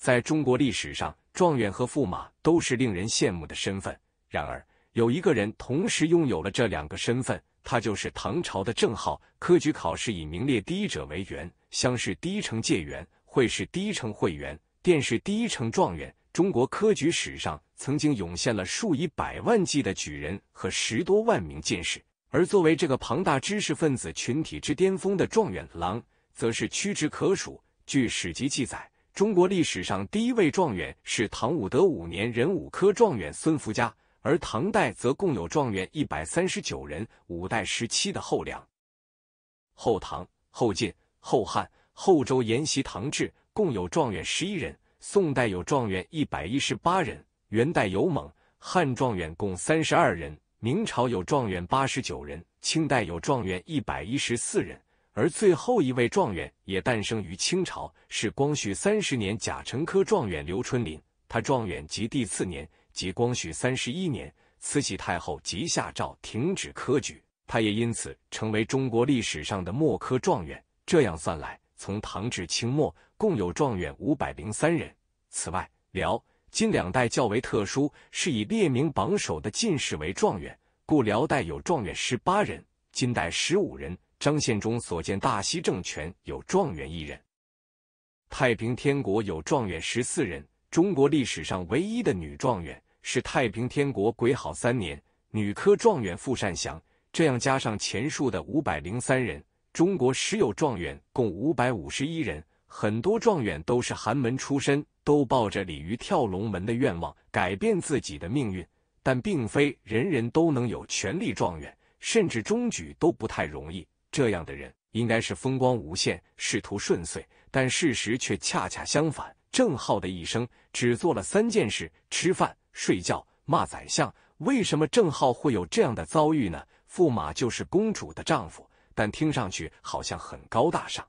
在中国历史上，状元和驸马都是令人羡慕的身份。然而，有一个人同时拥有了这两个身份，他就是唐朝的郑浩。科举考试以名列第一者为元，乡试第一城解元，会试第一城会元，殿试第一城状元。中国科举史上曾经涌现了数以百万计的举人和十多万名进士，而作为这个庞大知识分子群体之巅峰的状元郎，则是屈指可数。据史籍记载。中国历史上第一位状元是唐武德五年壬午科状元孙福家，而唐代则共有状元一百三十九人。五代时期的后梁、后唐、后晋、后汉、后周沿袭唐制，共有状元十一人。宋代有状元一百一十八人，元代有蒙汉状元共三十二人。明朝有状元八十九人，清代有状元一百一十四人。而最后一位状元也诞生于清朝，是光绪三十年甲辰科状元刘春霖。他状元及第次年，即光绪三十一年，慈禧太后即下诏停止科举，他也因此成为中国历史上的末科状元。这样算来，从唐至清末，共有状元五百零三人。此外，辽、金两代较为特殊，是以列名榜首的进士为状元，故辽代有状元十八人，金代十五人。张献忠所建大西政权有状元一人，太平天国有状元十四人。中国历史上唯一的女状元是太平天国癸好三年女科状元傅善祥。这样加上前述的五百零三人，中国实有状元共五百五十一人。很多状元都是寒门出身，都抱着鲤鱼跳龙门的愿望改变自己的命运，但并非人人都能有权力状元，甚至中举都不太容易。这样的人应该是风光无限、仕途顺遂，但事实却恰恰相反。郑浩的一生只做了三件事：吃饭、睡觉、骂宰相。为什么郑浩会有这样的遭遇呢？驸马就是公主的丈夫，但听上去好像很高大上，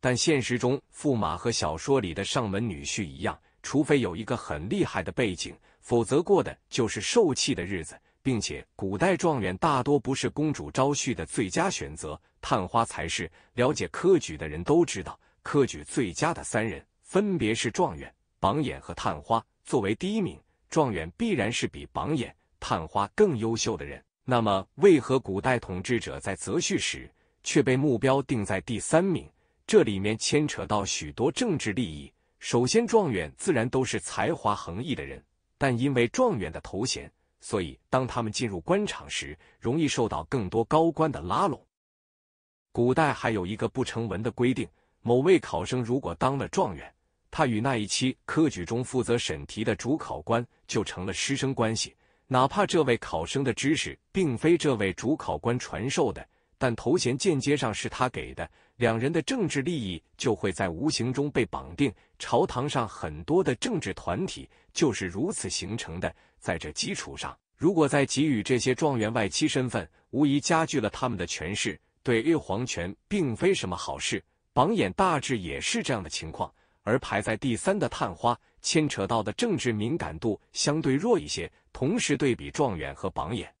但现实中，驸马和小说里的上门女婿一样，除非有一个很厉害的背景，否则过的就是受气的日子。并且，古代状元大多不是公主招婿的最佳选择，探花才是。了解科举的人都知道，科举最佳的三人分别是状元、榜眼和探花。作为第一名，状元必然是比榜眼、探花更优秀的人。那么，为何古代统治者在择婿时却被目标定在第三名？这里面牵扯到许多政治利益。首先，状元自然都是才华横溢的人，但因为状元的头衔。所以，当他们进入官场时，容易受到更多高官的拉拢。古代还有一个不成文的规定：某位考生如果当了状元，他与那一期科举中负责审题的主考官就成了师生关系，哪怕这位考生的知识并非这位主考官传授的。但头衔间接上是他给的，两人的政治利益就会在无形中被绑定。朝堂上很多的政治团体就是如此形成的。在这基础上，如果再给予这些状元外戚身份，无疑加剧了他们的权势，对皇权并非什么好事。榜眼大致也是这样的情况，而排在第三的探花，牵扯到的政治敏感度相对弱一些。同时对比状元和榜眼。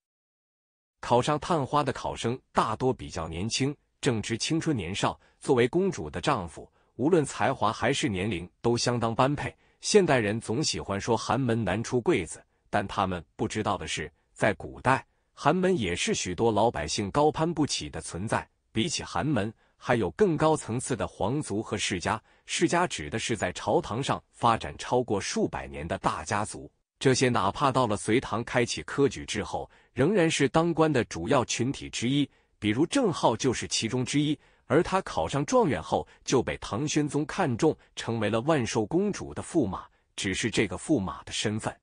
考上探花的考生大多比较年轻，正值青春年少。作为公主的丈夫，无论才华还是年龄都相当般配。现代人总喜欢说寒门难出贵子，但他们不知道的是，在古代，寒门也是许多老百姓高攀不起的存在。比起寒门，还有更高层次的皇族和世家。世家指的是在朝堂上发展超过数百年的大家族。这些哪怕到了隋唐开启科举之后，仍然是当官的主要群体之一。比如郑浩就是其中之一，而他考上状元后，就被唐宣宗看中，成为了万寿公主的驸马。只是这个驸马的身份，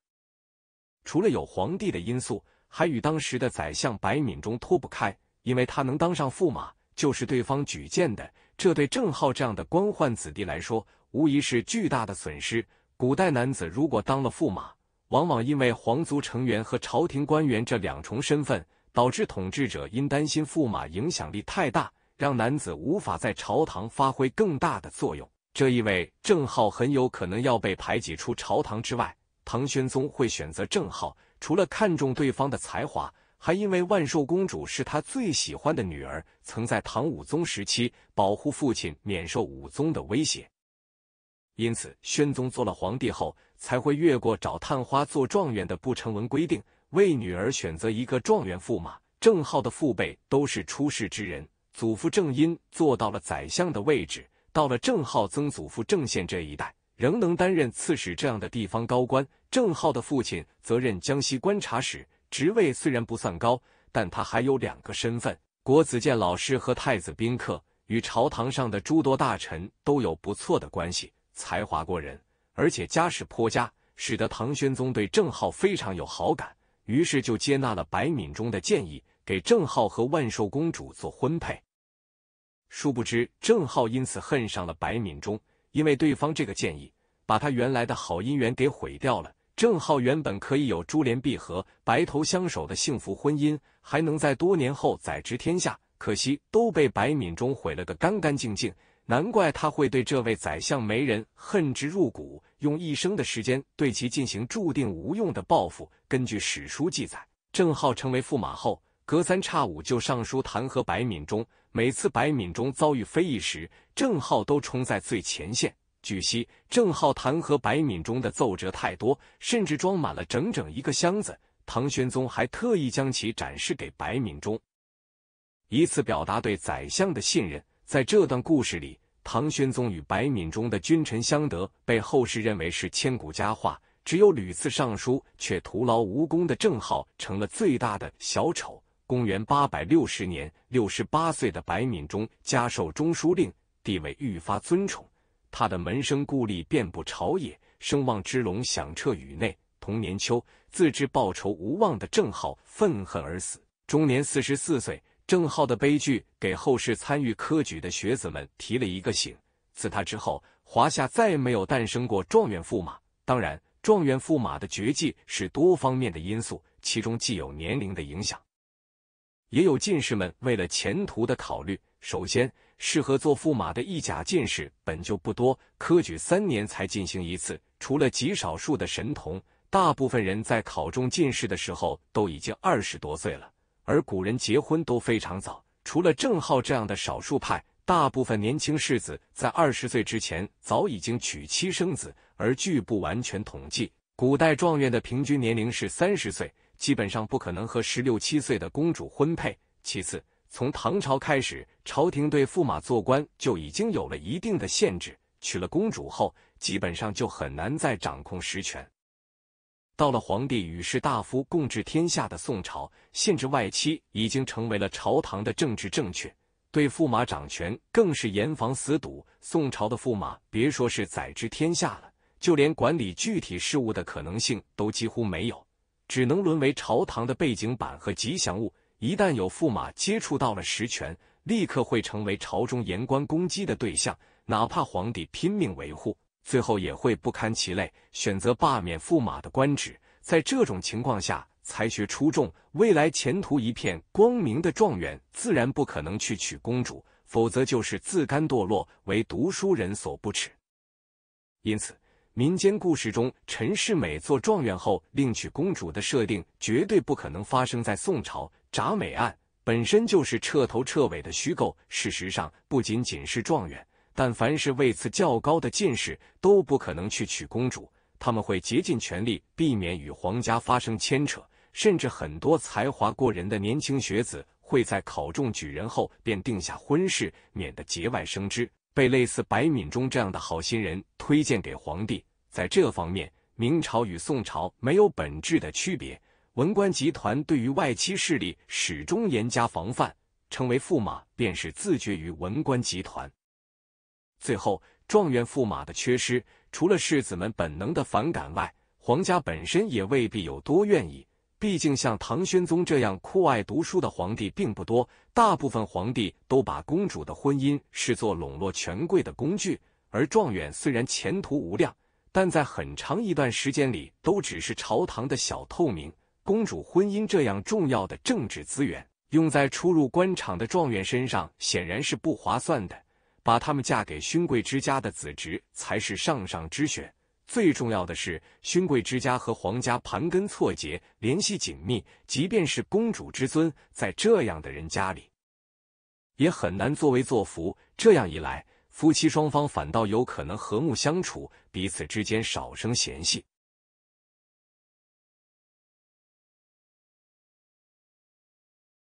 除了有皇帝的因素，还与当时的宰相白敏中脱不开。因为他能当上驸马，就是对方举荐的。这对郑浩这样的官宦子弟来说，无疑是巨大的损失。古代男子如果当了驸马，往往因为皇族成员和朝廷官员这两重身份，导致统治者因担心驸马影响力太大，让男子无法在朝堂发挥更大的作用。这意味郑浩很有可能要被排挤出朝堂之外。唐玄宗会选择郑浩，除了看中对方的才华，还因为万寿公主是他最喜欢的女儿，曾在唐武宗时期保护父亲免受武宗的威胁。因此，宣宗做了皇帝后。才会越过找探花做状元的不成文规定，为女儿选择一个状元驸马。郑浩的父辈都是出世之人，祖父郑因做到了宰相的位置，到了郑浩曾祖父郑宪这一代，仍能担任刺史这样的地方高官。郑浩的父亲则任江西观察使，职位虽然不算高，但他还有两个身份：国子监老师和太子宾客，与朝堂上的诸多大臣都有不错的关系，才华过人。而且家世颇佳，使得唐玄宗对郑浩非常有好感，于是就接纳了白敏中的建议，给郑浩和万寿公主做婚配。殊不知，郑浩因此恨上了白敏中，因为对方这个建议把他原来的好姻缘给毁掉了。郑浩原本可以有珠联璧合、白头相守的幸福婚姻，还能在多年后载知天下，可惜都被白敏中毁了个干干净净。难怪他会对这位宰相媒人恨之入骨，用一生的时间对其进行注定无用的报复。根据史书记载，郑浩成为驸马后，隔三差五就上书弹劾白敏中。每次白敏中遭遇非议时，郑浩都冲在最前线。据悉，郑浩弹劾白敏中的奏折太多，甚至装满了整整一个箱子。唐玄宗还特意将其展示给白敏中，以此表达对宰相的信任。在这段故事里，唐玄宗与白敏中的君臣相得，被后世认为是千古佳话。只有屡次上书却徒劳无功的郑浩，成了最大的小丑。公元八百六十年，六十八岁的白敏中加授中书令，地位愈发尊崇。他的门生故吏遍布朝野，声望之隆响彻宇内。同年秋，自知报仇无望的郑浩愤恨而死，终年四十四岁。郑浩的悲剧给后世参与科举的学子们提了一个醒。自他之后，华夏再没有诞生过状元驸马。当然，状元驸马的绝迹是多方面的因素，其中既有年龄的影响，也有进士们为了前途的考虑。首先，适合做驸马的一甲进士本就不多，科举三年才进行一次，除了极少数的神童，大部分人在考中进士的时候都已经二十多岁了。而古人结婚都非常早，除了郑浩这样的少数派，大部分年轻世子在二十岁之前早已经娶妻生子。而据不完全统计，古代状元的平均年龄是三十岁，基本上不可能和十六七岁的公主婚配。其次，从唐朝开始，朝廷对驸马做官就已经有了一定的限制，娶了公主后，基本上就很难再掌控实权。到了皇帝与士大夫共治天下的宋朝，限制外戚已经成为了朝堂的政治正确，对驸马掌权更是严防死堵。宋朝的驸马，别说是宰治天下了，就连管理具体事务的可能性都几乎没有，只能沦为朝堂的背景板和吉祥物。一旦有驸马接触到了实权，立刻会成为朝中言官攻击的对象，哪怕皇帝拼命维护。最后也会不堪其累，选择罢免驸马的官职。在这种情况下，才学出众、未来前途一片光明的状元，自然不可能去娶公主，否则就是自甘堕落，为读书人所不耻。因此，民间故事中陈世美做状元后另娶公主的设定，绝对不可能发生在宋朝。铡美案本身就是彻头彻尾的虚构。事实上，不仅仅是状元。但凡是位次较高的进士，都不可能去娶公主，他们会竭尽全力避免与皇家发生牵扯，甚至很多才华过人的年轻学子会在考中举人后便定下婚事，免得节外生枝，被类似白敏中这样的好心人推荐给皇帝。在这方面，明朝与宋朝没有本质的区别，文官集团对于外戚势力始终严加防范，成为驸马便是自绝于文官集团。最后，状元驸马的缺失，除了世子们本能的反感外，皇家本身也未必有多愿意。毕竟，像唐玄宗这样酷爱读书的皇帝并不多，大部分皇帝都把公主的婚姻视作笼络权贵的工具。而状元虽然前途无量，但在很长一段时间里都只是朝堂的小透明。公主婚姻这样重要的政治资源，用在初入官场的状元身上，显然是不划算的。把他们嫁给勋贵之家的子侄才是上上之选。最重要的是，勋贵之家和皇家盘根错节，联系紧密。即便是公主之尊，在这样的人家里，也很难作威作福。这样一来，夫妻双方反倒有可能和睦相处，彼此之间少生嫌隙。